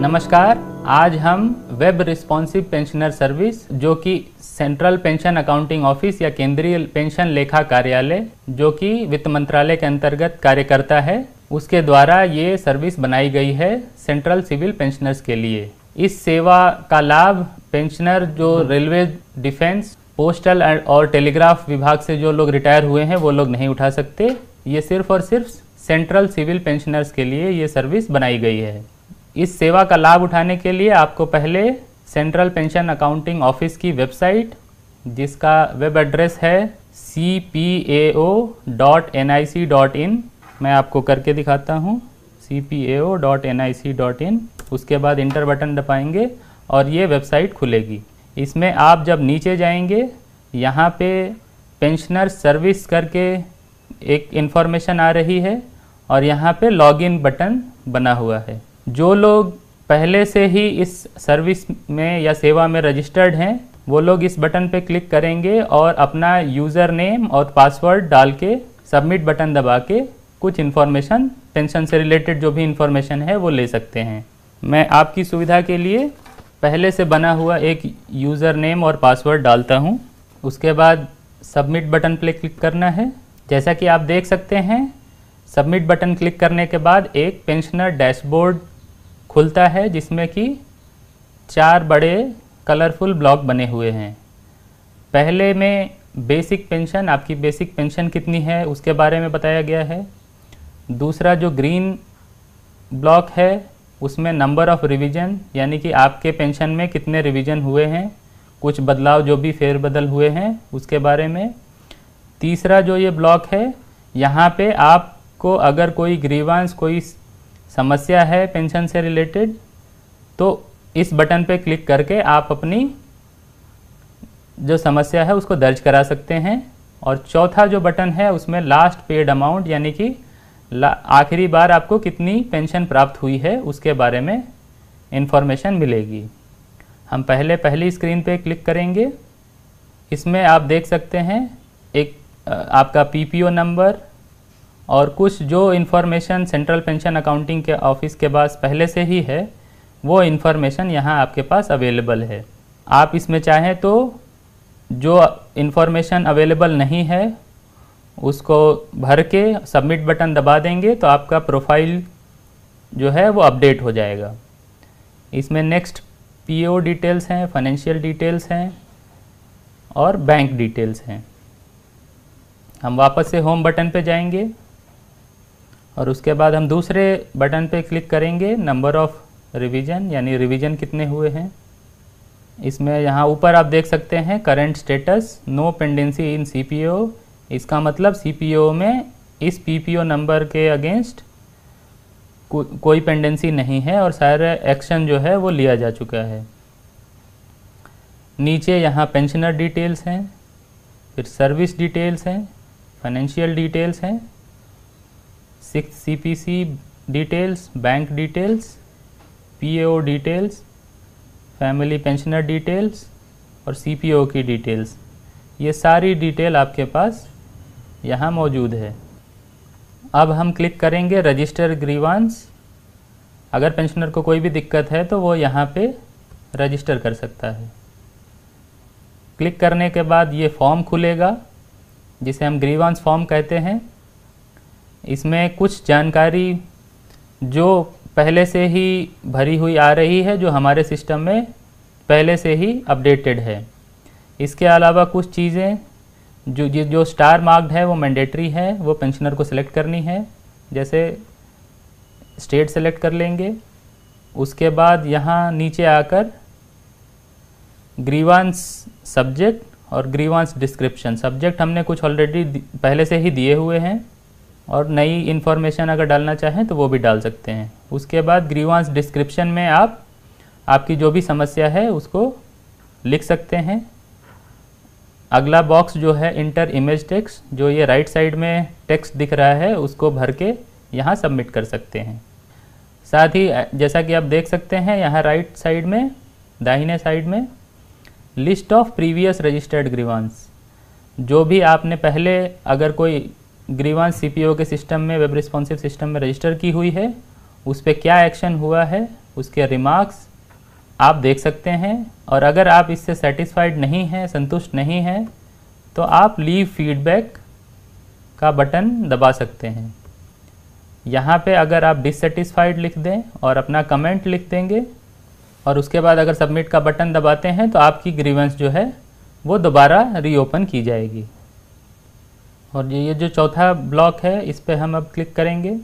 नमस्कार आज हम वेब रिस्पॉन्सिव पेंशनर सर्विस जो कि सेंट्रल पेंशन अकाउंटिंग ऑफिस या केंद्रीय पेंशन लेखा कार्यालय जो कि वित्त मंत्रालय के अंतर्गत कार्य करता है उसके द्वारा ये सर्विस बनाई गई है सेंट्रल सिविल पेंशनर्स के लिए इस सेवा का लाभ पेंशनर जो रेलवे डिफेंस पोस्टल और टेलीग्राफ विभाग से जो लोग रिटायर हुए हैं वो लोग नहीं उठा सकते ये सिर्फ और सिर्फ सेंट्रल सिविल पेंशनर्स के लिए ये सर्विस बनाई गई है इस सेवा का लाभ उठाने के लिए आपको पहले सेंट्रल पेंशन अकाउंटिंग ऑफिस की वेबसाइट जिसका वेब एड्रेस है C P A O dot N I C dot in मैं आपको करके दिखाता हूँ C P A O dot N I C dot in उसके बाद इंटर बटन दबाएंगे और ये वेबसाइट खुलेगी इसमें आप जब नीचे जाएंगे यहाँ पे पेंशनर सर्विस करके एक इन्फॉर्मेशन आ रही है और यहाँ पे लॉगिन बटन बना हुआ है जो लोग पहले से ही इस सर्विस में या सेवा में रजिस्टर्ड हैं वो लोग इस बटन पे क्लिक करेंगे और अपना यूज़र नेम और पासवर्ड डाल के सबमिट बटन दबा के कुछ इन्फॉर्मेशन पेंशन से रिलेटेड जो भी इन्फॉर्मेशन है वो ले सकते हैं मैं आपकी सुविधा के लिए पहले से बना हुआ एक यूज़र नेम और पासवर्ड डालता हूँ उसके बाद सबमिट बटन पर क्लिक करना है जैसा कि आप देख सकते हैं सबमिट बटन क्लिक करने के बाद एक पेंशनर डैशबोर्ड खुलता है जिसमें कि चार बड़े कलरफुल ब्लॉक बने हुए हैं पहले में बेसिक पेंशन आपकी बेसिक पेंशन कितनी है उसके बारे में बताया गया है दूसरा जो ग्रीन ब्लॉक है उसमें नंबर ऑफ़ रिवीजन यानी कि आपके पेंशन में कितने रिवीजन हुए हैं कुछ बदलाव जो भी फेरबदल हुए हैं उसके बारे में तीसरा जो ये ब्लॉक है यहाँ पे आपको अगर कोई ग्रीवांस कोई समस्या है पेंशन से रिलेटेड तो इस बटन पे क्लिक करके आप अपनी जो समस्या है उसको दर्ज करा सकते हैं और चौथा जो बटन है उसमें लास्ट पेड अमाउंट यानी कि आखिरी बार आपको कितनी पेंशन प्राप्त हुई है उसके बारे में इन्फॉर्मेशन मिलेगी हम पहले पहली स्क्रीन पे क्लिक करेंगे इसमें आप देख सकते हैं एक आपका पीपीओ नंबर और कुछ जो इन्फॉर्मेशन सेंट्रल पेंशन अकाउंटिंग के ऑफिस के पास पहले से ही है वो इन्फॉर्मेशन यहाँ आपके पास अवेलेबल है आप इसमें चाहें तो जो इन्फॉर्मेशन अवेलेबल नहीं है उसको भर के सबमिट बटन दबा देंगे तो आपका प्रोफाइल जो है वो अपडेट हो जाएगा इसमें नेक्स्ट पीओ डिटेल्स हैं फाइनेंशियल डिटेल्स हैं और बैंक डिटेल्स हैं हम वापस से होम बटन पे जाएंगे और उसके बाद हम दूसरे बटन पे क्लिक करेंगे नंबर ऑफ़ रिवीजन यानी रिवीजन कितने हुए हैं इसमें यहाँ ऊपर आप देख सकते हैं current status no pendency in CPO इसका मतलब सीपीओ में इस पीपीओ नंबर के अगेंस्ट को, कोई पेंडेंसी नहीं है और सारे एक्शन जो है वो लिया जा चुका है नीचे यहाँ पेंशनर डिटेल्स हैं फिर सर्विस डिटेल्स हैं फाइनेंशियल डिटेल्स हैं details bank details P A O details family pensioner details और सीपीओ की डिटेल्स ये सारी डिटेल आपके पास यहाँ मौजूद है अब हम क्लिक करेंगे रजिस्टर ग्रीवांस अगर पेंशनर को कोई भी दिक्कत है तो वो यहाँ पे रजिस्टर कर सकता है क्लिक करने के बाद ये फॉर्म खुलेगा जिसे हम ग्रीवांस फॉर्म कहते हैं इसमें कुछ जानकारी जो पहले से ही भरी हुई आ रही है जो हमारे सिस्टम में पहले से ही अपडेटेड है इसके अलावा कुछ चीज़ें जो जो स्टार मार्क्ड है वो मैंडेटरी है वो पेंशनर को सिलेक्ट करनी है जैसे स्टेट सेलेक्ट कर लेंगे उसके बाद यहाँ नीचे आकर ग्रीवांस सब्जेक्ट और ग्रीवांस डिस्क्रिप्शन सब्जेक्ट हमने कुछ ऑलरेडी पहले से ही दिए हुए हैं और नई इन्फॉर्मेशन अगर डालना चाहें तो वो भी डाल सकते हैं उसके बाद ग्रीवांस डिस्क्रिप्शन में आप आपकी जो भी समस्या है उसको लिख सकते हैं अगला बॉक्स जो है इंटर इमेज टेक्स जो ये राइट साइड में टेक्स्ट दिख रहा है उसको भर के यहाँ सबमिट कर सकते हैं साथ ही जैसा कि आप देख सकते हैं यहाँ राइट साइड में दाहिने साइड में list of previous registered grievance जो भी आपने पहले अगर कोई ग्रीवान सीपीओ के सिस्टम में वेब रिस्पॉन्सिव सिस्टम में रजिस्टर की हुई है उस पर क्या एक्शन हुआ है उसके रिमार्क्स आप देख सकते हैं और अगर आप इससे सेटिस्फाइड नहीं हैं संतुष्ट नहीं हैं तो आप लीव फीडबैक का बटन दबा सकते हैं यहाँ पे अगर आप डिससेटिस्फाइड लिख दें और अपना कमेंट लिख देंगे और उसके बाद अगर सबमिट का बटन दबाते हैं तो आपकी ग्रीवेंस जो है वो दोबारा रीओपन की जाएगी और ये जो चौथा ब्लॉक है इस पर हम अब क्लिक करेंगे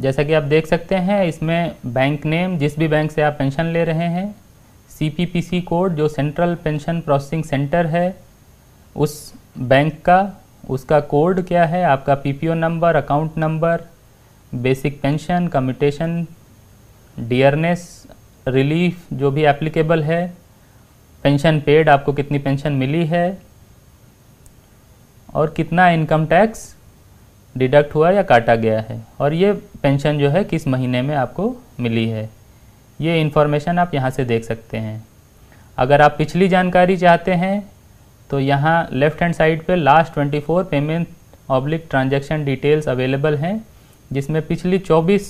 जैसा कि आप देख सकते हैं इसमें बैंक नेम जिस भी बैंक से आप पेंशन ले रहे हैं सी कोड जो सेंट्रल पेंशन प्रोसेसिंग सेंटर है उस बैंक का उसका कोड क्या है आपका PPO number account number basic pension commutation dearness relief जो भी एप्लीकेबल है पेंशन पेड आपको कितनी पेंशन मिली है और कितना इनकम टैक्स डिडक्ट हुआ या काटा गया है और ये पेंशन जो है किस महीने में आपको मिली है ये इन्फॉर्मेशन आप यहाँ से देख सकते हैं अगर आप पिछली जानकारी चाहते हैं तो यहाँ लेफ़्ट हैंड साइड पे last 24 payment oblique transaction details available हैं जिसमें पिछली 24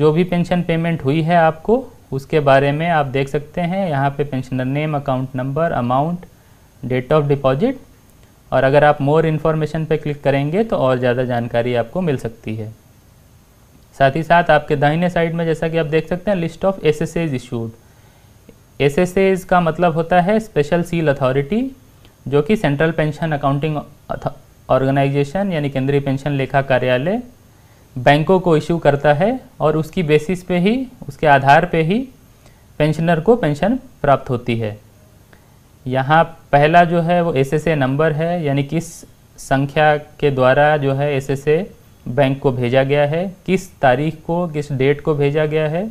जो भी पेंशन पेमेंट हुई है आपको उसके बारे में आप देख सकते हैं यहाँ पे pensioner name account number amount date of deposit और अगर आप मोर इन्फॉर्मेशन पर क्लिक करेंगे तो और ज़्यादा जानकारी आपको मिल सकती है साथ ही साथ आपके दाहिने साइड में जैसा कि आप देख सकते हैं list of S S As issued S S As का मतलब होता है स्पेशल सील अथॉरिटी जो कि सेंट्रल पेंशन अकाउंटिंग ऑर्गेनाइजेशन यानी केंद्रीय पेंशन लेखा कार्यालय बैंकों को इशू करता है और उसकी बेसिस पे ही उसके आधार पे ही पेंशनर को पेंशन प्राप्त होती है यहाँ पहला जो है वो एस नंबर है यानी किस संख्या के द्वारा जो है एस बैंक को भेजा गया है किस तारीख को किस डेट को भेजा गया है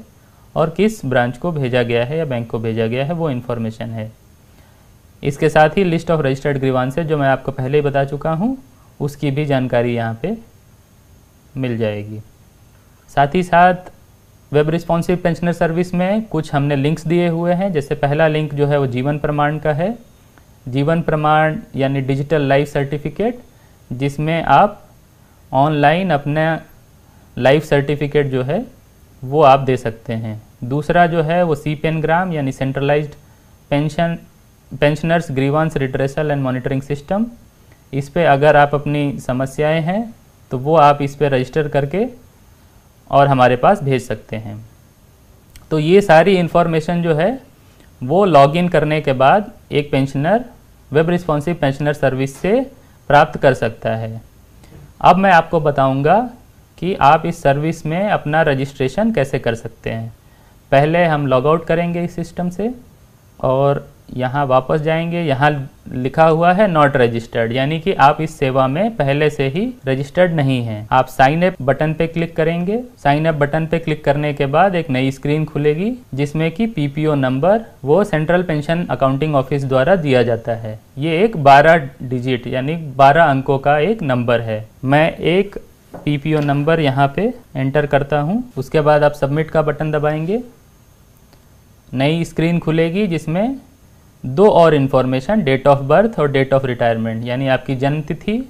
और किस ब्रांच को भेजा गया है या बैंक को भेजा गया है वो इन्फॉर्मेशन है इसके साथ ही लिस्ट ऑफ रजिस्टर्ड ग्रीवांसेज जो मैं आपको पहले ही बता चुका हूँ उसकी भी जानकारी यहाँ पे मिल जाएगी साथ ही साथ वेब रिस्पॉन्सिव पेंशनर सर्विस में कुछ हमने लिंक्स दिए हुए हैं जैसे पहला लिंक जो है वो जीवन प्रमाण का है जीवन प्रमाण यानी डिजिटल लाइफ सर्टिफिकेट जिसमें आप ऑनलाइन अपना लाइफ सर्टिफिकेट जो है वो आप दे सकते हैं दूसरा जो है वो सी ग्राम यानी centralised pension pensioners grievance redressal and monitoring system इस पर अगर आप अपनी समस्याएं हैं तो वो आप इस पर रजिस्टर करके और हमारे पास भेज सकते हैं तो ये सारी इन्फॉर्मेशन जो है वो लॉगिन करने के बाद एक pensioner web responsive pensioner service से प्राप्त कर सकता है अब मैं आपको बताऊंगा कि आप इस सर्विस में अपना रजिस्ट्रेशन कैसे कर सकते हैं पहले हम लॉग आउट करेंगे इस सिस्टम से और यहाँ वापस जाएंगे यहाँ लिखा हुआ है नॉट रजिस्टर्ड यानी कि आप इस सेवा में पहले से ही रजिस्टर्ड नहीं हैं आप साइन अप बटन पे क्लिक करेंगे साइन अप बटन पे क्लिक करने के बाद एक नई स्क्रीन खुलेगी जिसमें कि पीपीओ नंबर वो सेंट्रल पेंशन अकाउंटिंग ऑफिस द्वारा दिया जाता है ये एक 12 डिजिट यानी 12 अंकों का एक नंबर है मैं एक पी नंबर यहाँ पे एंटर करता हूँ उसके बाद आप सबमिट का बटन दबाएंगे नई स्क्रीन खुलेगी जिसमें दो और इन्फॉर्मेशन डेट ऑफ बर्थ और डेट ऑफ रिटायरमेंट यानी आपकी जन्म तिथि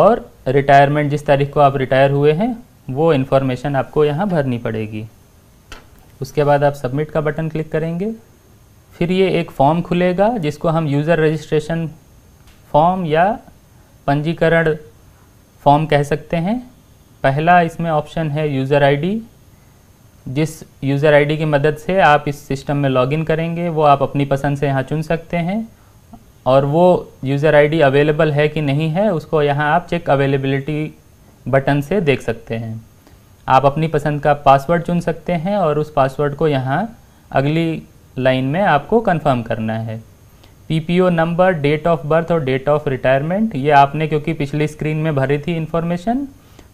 और रिटायरमेंट जिस तारीख को आप रिटायर हुए हैं वो इन्फॉर्मेशन आपको यहाँ भरनी पड़ेगी उसके बाद आप सबमिट का बटन क्लिक करेंगे फिर ये एक फॉर्म खुलेगा जिसको हम यूज़र रजिस्ट्रेशन फॉर्म या पंजीकरण फॉर्म कह सकते हैं पहला इसमें ऑप्शन है यूज़र आईडी जिस यूज़र आईडी की मदद से आप इस सिस्टम में लॉगिन करेंगे वो आप अपनी पसंद से यहाँ चुन सकते हैं और वो यूज़र आईडी अवेलेबल है कि नहीं है उसको यहाँ आप चेक अवेलेबिलिटी बटन से देख सकते हैं आप अपनी पसंद का पासवर्ड चुन सकते हैं और उस पासवर्ड को यहाँ अगली लाइन में आपको कन्फर्म करना है P number date of birth और डेट ऑफ रिटायरमेंट ये आपने क्योंकि पिछली स्क्रीन में भरी थी इन्फॉर्मेशन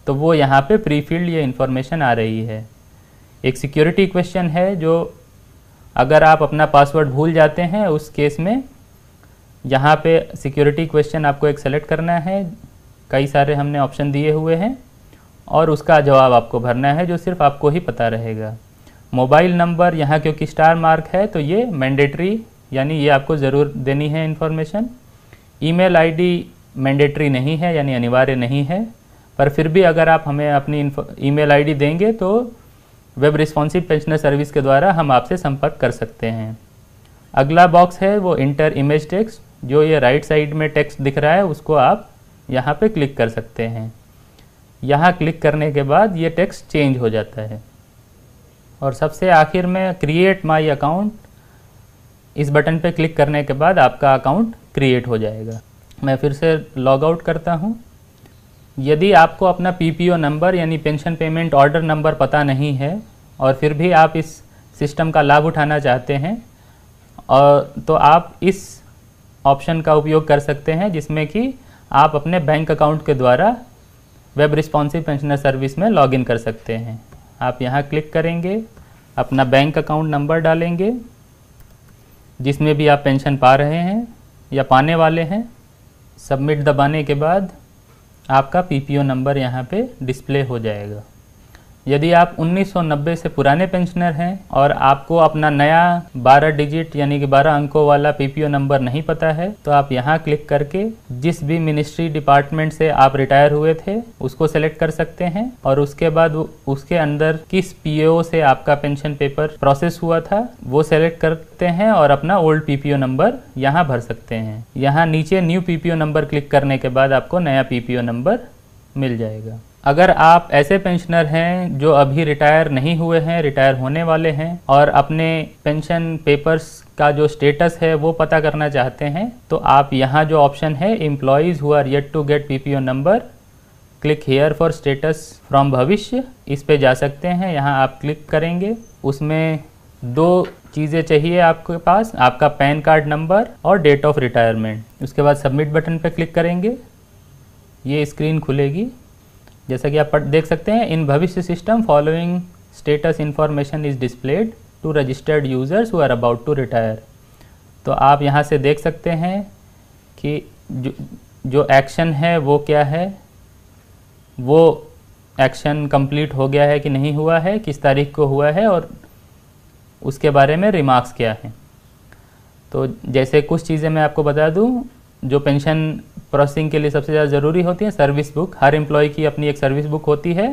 तो वो यहाँ पे प्री फील्ड ये इन्फॉर्मेशन आ रही है एक सिक्योरिटी क्वेश्चन है जो अगर आप अपना पासवर्ड भूल जाते हैं उस केस में यहाँ पे सिक्योरिटी क्वेश्चन आपको एक सेलेक्ट करना है कई सारे हमने ऑप्शन दिए हुए हैं और उसका जवाब आपको भरना है जो सिर्फ आपको ही पता रहेगा मोबाइल नंबर यहाँ क्योंकि स्टार मार्क है तो ये मैंडेटरी यानी ये आपको ज़रूर देनी है इन्फॉर्मेशन ईमेल आईडी मैंडेटरी नहीं है यानी अनिवार्य नहीं है पर फिर भी अगर आप हमें अपनी ईमेल आईडी देंगे तो वेब रिस्पॉन्सिव पेंशनर सर्विस के द्वारा हम आपसे संपर्क कर सकते हैं अगला बॉक्स है वो इंटर इमेज टेक्स्ट जो ये राइट साइड में टेक्स्ट दिख रहा है उसको आप यहाँ पे क्लिक कर सकते हैं यहाँ क्लिक करने के बाद ये टेक्स्ट चेंज हो जाता है और सबसे आखिर में क्रिएट माय अकाउंट इस बटन पे क्लिक करने के बाद आपका अकाउंट क्रिएट हो जाएगा मैं फिर से लॉग आउट करता हूँ यदि आपको अपना पीपीओ नंबर यानी पेंशन पेमेंट ऑर्डर नंबर पता नहीं है और फिर भी आप इस सिस्टम का लाभ उठाना चाहते हैं और तो आप इस ऑप्शन का उपयोग कर सकते हैं जिसमें कि आप अपने बैंक अकाउंट के द्वारा वेब रिस्पॉन्सिव पेंशनर सर्विस में लॉगिन कर सकते हैं आप यहाँ क्लिक करेंगे अपना बैंक अकाउंट नंबर डालेंगे जिसमें भी आप पेंशन पा रहे हैं या पाने वाले हैं सबमिट दबाने के बाद आपका पीपीओ नंबर यहाँ पे डिस्प्ले हो जाएगा यदि आप 1990 से पुराने पेंशनर हैं और आपको अपना नया 12 डिजिट यानी कि 12 अंकों वाला पीपीओ नंबर नहीं पता है तो आप यहाँ क्लिक करके जिस भी मिनिस्ट्री डिपार्टमेंट से आप रिटायर हुए थे उसको सेलेक्ट कर सकते हैं और उसके बाद उसके अंदर किस पीओ से आपका पेंशन पेपर प्रोसेस हुआ था वो सेलेक्ट करते हैं और अपना ओल्ड पीपीओ नंबर यहाँ भर सकते हैं यहाँ नीचे न्यू पीपीओ नंबर क्लिक करने के बाद आपको नया पीपीओ नंबर मिल जाएगा अगर आप ऐसे पेंशनर हैं जो अभी रिटायर नहीं हुए हैं रिटायर होने वाले हैं और अपने पेंशन पेपर्स का जो स्टेटस है वो पता करना चाहते हैं तो आप यहाँ जो ऑप्शन है employees who are yet to get PPO number click here for status from Bhavishya इस पे जा सकते हैं यहाँ आप क्लिक करेंगे उसमें दो चीज़ें चाहिए आपके पास आपका पैन कार्ड नंबर और डेट ऑफ रिटायरमेंट उसके बाद सबमिट बटन पर क्लिक करेंगे ये स्क्रीन खुलेगी जैसा कि आप देख सकते हैं in Bhavishya system following status information is displayed to registered users who are about to retire तो आप यहाँ से देख सकते हैं कि जो जो एक्शन है वो क्या है वो एक्शन कंप्लीट हो गया है कि नहीं हुआ है किस तारीख को हुआ है और उसके बारे में रिमार्क्स क्या हैं तो जैसे कुछ चीज़ें मैं आपको बता दूं जो पेंशन प्रोसेसिंग के लिए सबसे ज़्यादा ज़रूरी होती है सर्विस बुक हर एम्प्लॉय की अपनी एक सर्विस बुक होती है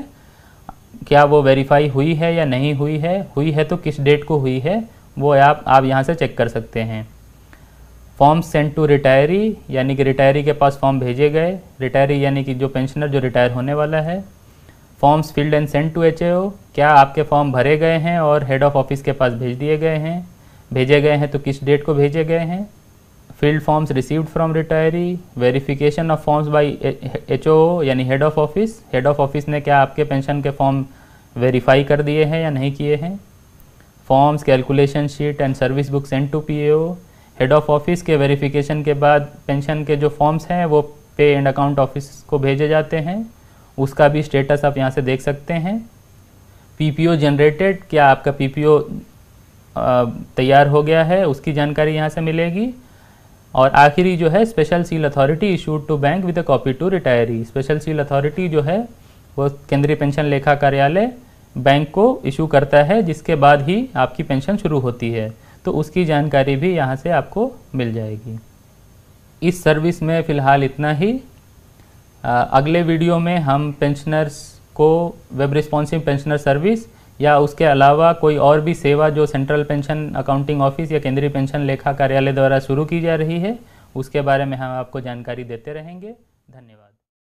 क्या वो वेरीफाई हुई है या नहीं हुई है हुई है तो किस डेट को हुई है वो आप आप यहाँ से चेक कर सकते हैं फॉर्म सेंड टू रिटायरी यानी कि रिटायरी के पास फॉर्म भेजे गए रिटायरी यानी कि जो पेंशनर जो रिटायर होने वाला है forms filled and send to H क्या आपके फॉर्म भरे गए हैं और हेड ऑफ ऑफिस के पास भेज दिए गए हैं भेजे गए हैं तो किस डेट को भेजे गए हैं filled forms received from retiree verification of forms by H O यानी head of office head of office ने क्या आपके पेंशन के फॉर्म वेरीफाई कर दिए हैं या नहीं किए हैं forms calculation sheet and service book send to P head of office के वेरीफिकेशन के बाद पेंशन के जो फॉर्म्स हैं वो पे एंड अकाउंट ऑफिस को भेजे जाते हैं उसका भी स्टेटस आप यहाँ से देख सकते हैं पीपीओ जनरेटेड क्या आपका पीपीओ तैयार हो गया है उसकी जानकारी यहाँ से मिलेगी और आखिरी जो है special seal authority issued to bank with a copy to retiree special seal authority जो है वो केंद्रीय पेंशन लेखा कार्यालय बैंक को इशू करता है जिसके बाद ही आपकी पेंशन शुरू होती है तो उसकी जानकारी भी यहाँ से आपको मिल जाएगी इस सर्विस में फ़िलहाल इतना ही अगले वीडियो में हम पेंशनर्स को वेब रिस्पॉन्सिव पेंशनर सर्विस या उसके अलावा कोई और भी सेवा जो सेंट्रल पेंशन अकाउंटिंग ऑफिस या केंद्रीय पेंशन लेखा कार्यालय द्वारा शुरू की जा रही है उसके बारे में हम आपको जानकारी देते रहेंगे धन्यवाद